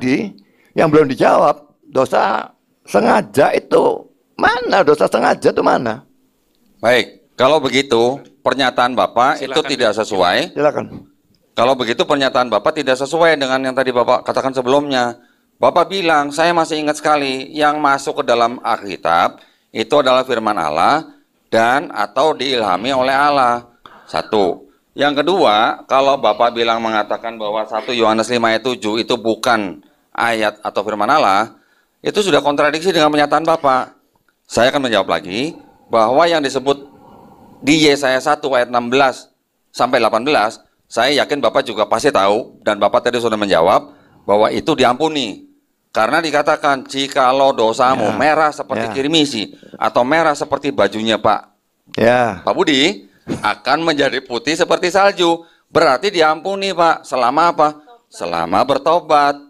tadi yang belum dijawab, dosa sengaja itu mana? Dosa sengaja itu mana? Baik, kalau begitu pernyataan Bapak Silakan. itu tidak sesuai. Silakan. Kalau begitu pernyataan Bapak tidak sesuai dengan yang tadi Bapak katakan sebelumnya. Bapak bilang, saya masih ingat sekali yang masuk ke dalam Alkitab itu adalah firman Allah dan atau diilhami oleh Allah. Satu. Yang kedua, kalau Bapak bilang mengatakan bahwa satu Yohanes 5 ayat 7 itu bukan ayat atau firman Allah itu sudah kontradiksi dengan pernyataan Bapak. Saya akan menjawab lagi bahwa yang disebut di Yesaya 1 ayat 16 sampai 18, saya yakin Bapak juga pasti tahu dan Bapak tadi sudah menjawab bahwa itu diampuni. Karena dikatakan jikalau dosamu ya. merah seperti ya. kirimisi atau merah seperti bajunya Pak. Ya. Pak Budi akan menjadi putih seperti salju. Berarti diampuni Pak. Selama apa? Selama bertobat.